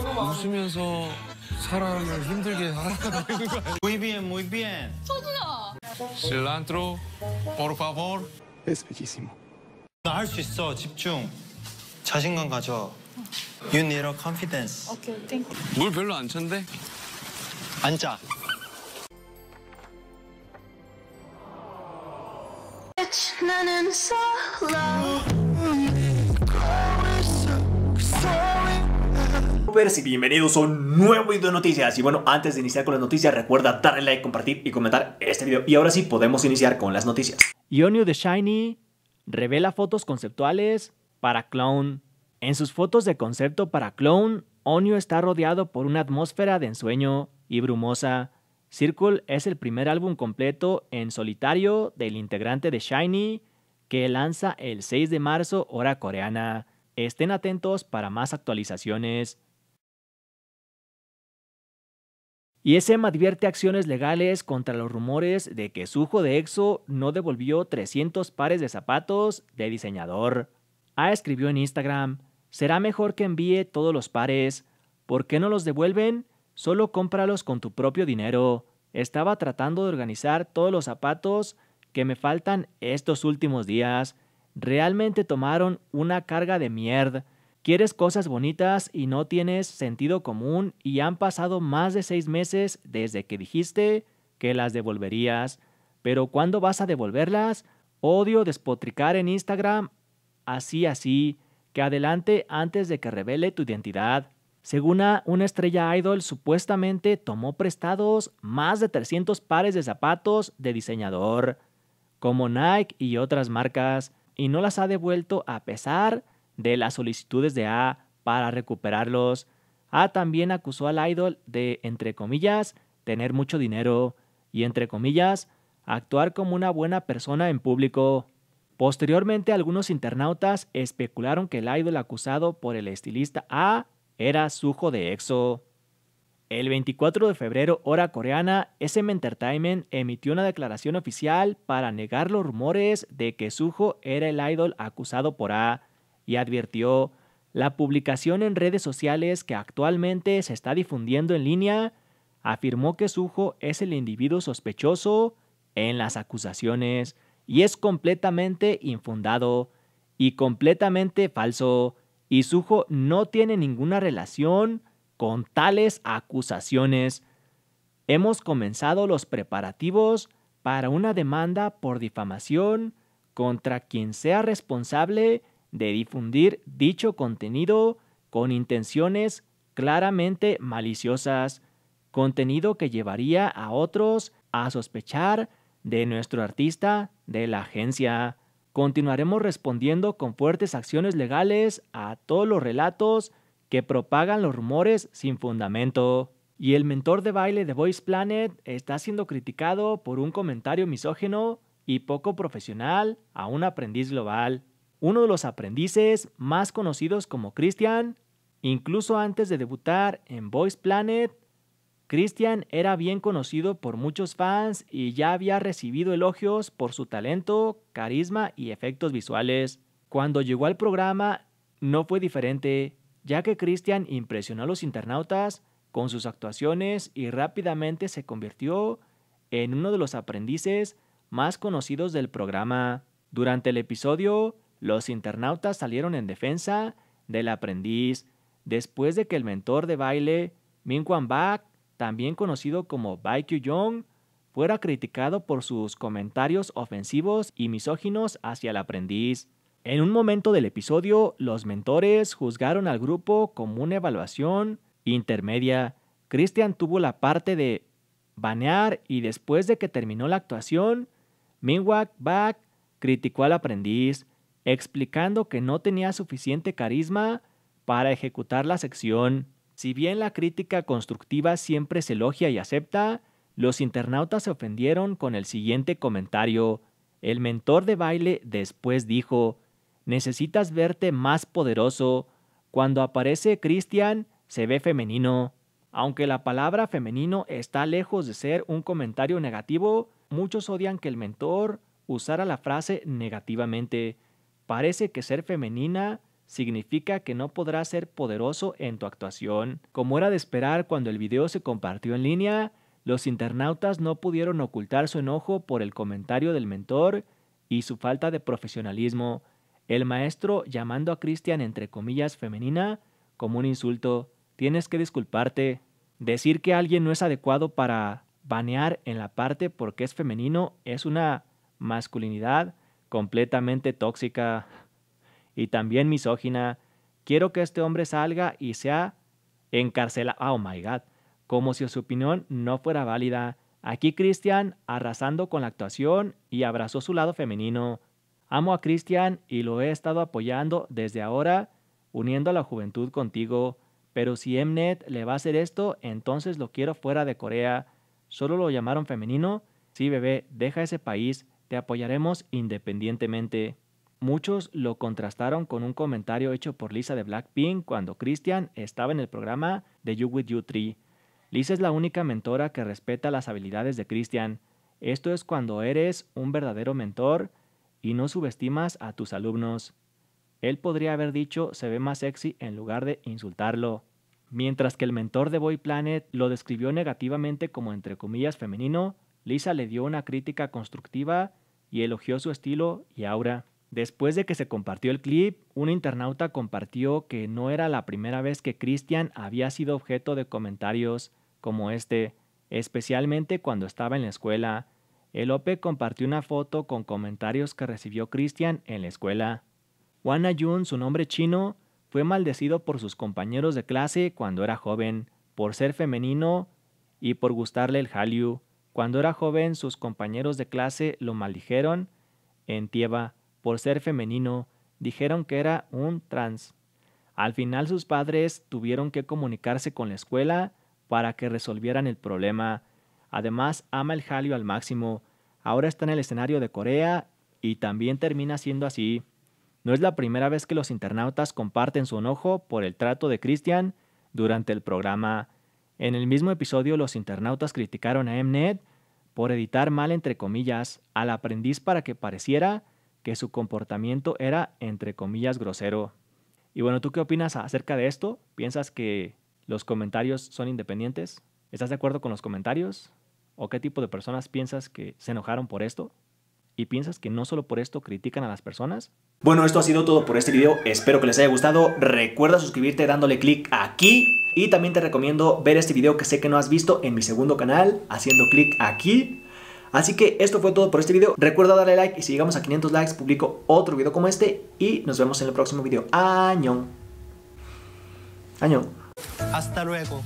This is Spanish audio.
웃으면서 사람을 힘들게 하라고 있는 거 아니야? Muy bien, muy bien. 소주야. Cilantro, por favor. Es bellísimo. 나 할 수 있어, 집중. 자신감 가져. You need a confidence. 오케이, okay, thank you. 물 별로 안 찬데? 안 짜. 나는 솔로 y bienvenidos a un nuevo video de noticias Y bueno, antes de iniciar con las noticias recuerda darle like, compartir y comentar este video Y ahora sí, podemos iniciar con las noticias Ionio de Shiny revela fotos conceptuales para Clone En sus fotos de concepto para Clone, Onyo está rodeado por una atmósfera de ensueño y brumosa Circle es el primer álbum completo en solitario del integrante de Shiny que lanza el 6 de marzo hora coreana. Estén atentos para más actualizaciones. Y SM advierte acciones legales contra los rumores de que su hijo de EXO no devolvió 300 pares de zapatos de diseñador. A ah, escribió en Instagram, será mejor que envíe todos los pares. ¿Por qué no los devuelven? Solo cómpralos con tu propio dinero. Estaba tratando de organizar todos los zapatos que me faltan estos últimos días. Realmente tomaron una carga de mierda Quieres cosas bonitas y no tienes sentido común y han pasado más de seis meses desde que dijiste que las devolverías. Pero ¿cuándo vas a devolverlas? Odio despotricar en Instagram. Así, así. Que adelante antes de que revele tu identidad. Según una estrella idol, supuestamente tomó prestados más de 300 pares de zapatos de diseñador, como Nike y otras marcas, y no las ha devuelto a pesar de las solicitudes de A para recuperarlos. A también acusó al idol de, entre comillas, tener mucho dinero y, entre comillas, actuar como una buena persona en público. Posteriormente, algunos internautas especularon que el idol acusado por el estilista A era Sujo de EXO. El 24 de febrero, hora coreana, SM Entertainment emitió una declaración oficial para negar los rumores de que Suho era el idol acusado por A y advirtió, la publicación en redes sociales que actualmente se está difundiendo en línea afirmó que Sujo es el individuo sospechoso en las acusaciones y es completamente infundado y completamente falso y Sujo no tiene ninguna relación con tales acusaciones. Hemos comenzado los preparativos para una demanda por difamación contra quien sea responsable de difundir dicho contenido con intenciones claramente maliciosas, contenido que llevaría a otros a sospechar de nuestro artista de la agencia. Continuaremos respondiendo con fuertes acciones legales a todos los relatos que propagan los rumores sin fundamento. Y el mentor de baile de Voice Planet está siendo criticado por un comentario misógino y poco profesional a un aprendiz global uno de los aprendices más conocidos como Christian, incluso antes de debutar en Voice Planet, Christian era bien conocido por muchos fans y ya había recibido elogios por su talento, carisma y efectos visuales. Cuando llegó al programa no fue diferente, ya que Christian impresionó a los internautas con sus actuaciones y rápidamente se convirtió en uno de los aprendices más conocidos del programa. Durante el episodio, los internautas salieron en defensa del aprendiz después de que el mentor de baile, Min Kwan Bak, también conocido como Bai Kyu-jong, fuera criticado por sus comentarios ofensivos y misóginos hacia el aprendiz. En un momento del episodio, los mentores juzgaron al grupo como una evaluación intermedia. Christian tuvo la parte de banear y después de que terminó la actuación, Minwak Bak criticó al aprendiz explicando que no tenía suficiente carisma para ejecutar la sección. Si bien la crítica constructiva siempre se elogia y acepta, los internautas se ofendieron con el siguiente comentario. El mentor de baile después dijo, necesitas verte más poderoso. Cuando aparece Christian, se ve femenino. Aunque la palabra femenino está lejos de ser un comentario negativo, muchos odian que el mentor usara la frase negativamente. Parece que ser femenina significa que no podrás ser poderoso en tu actuación. Como era de esperar cuando el video se compartió en línea, los internautas no pudieron ocultar su enojo por el comentario del mentor y su falta de profesionalismo, el maestro llamando a Cristian entre comillas femenina como un insulto. Tienes que disculparte. Decir que alguien no es adecuado para banear en la parte porque es femenino es una masculinidad completamente tóxica y también misógina. Quiero que este hombre salga y sea encarcelado. Oh my God. Como si su opinión no fuera válida. Aquí Christian arrasando con la actuación y abrazó su lado femenino. Amo a Christian y lo he estado apoyando desde ahora, uniendo a la juventud contigo. Pero si Mnet le va a hacer esto, entonces lo quiero fuera de Corea. Solo lo llamaron femenino. Sí, bebé, deja ese país apoyaremos independientemente. Muchos lo contrastaron con un comentario hecho por Lisa de Blackpink cuando Christian estaba en el programa de You With You Tree. Lisa es la única mentora que respeta las habilidades de Christian. Esto es cuando eres un verdadero mentor y no subestimas a tus alumnos. Él podría haber dicho se ve más sexy en lugar de insultarlo. Mientras que el mentor de Boy Planet lo describió negativamente como entre comillas femenino, Lisa le dio una crítica constructiva y elogió su estilo y aura. Después de que se compartió el clip, un internauta compartió que no era la primera vez que Christian había sido objeto de comentarios como este, especialmente cuando estaba en la escuela. El OPE compartió una foto con comentarios que recibió Christian en la escuela. Wana Yun, su nombre chino, fue maldecido por sus compañeros de clase cuando era joven, por ser femenino y por gustarle el Hallyu. Cuando era joven, sus compañeros de clase lo maldijeron en Tieba por ser femenino, dijeron que era un trans. Al final sus padres tuvieron que comunicarse con la escuela para que resolvieran el problema. Además, ama el Jalio al máximo. Ahora está en el escenario de Corea y también termina siendo así. No es la primera vez que los internautas comparten su enojo por el trato de Christian durante el programa. En el mismo episodio, los internautas criticaron a Mnet por editar mal, entre comillas, al aprendiz para que pareciera que su comportamiento era, entre comillas, grosero. Y bueno, ¿tú qué opinas acerca de esto? ¿Piensas que los comentarios son independientes? ¿Estás de acuerdo con los comentarios? ¿O qué tipo de personas piensas que se enojaron por esto? ¿Y piensas que no solo por esto critican a las personas? Bueno, esto ha sido todo por este video. Espero que les haya gustado. Recuerda suscribirte dándole clic aquí y también te recomiendo ver este video que sé que no has visto en mi segundo canal, haciendo clic aquí. Así que esto fue todo por este video. Recuerda darle like y si llegamos a 500 likes publico otro video como este. Y nos vemos en el próximo video. Añón. Añón. Hasta luego.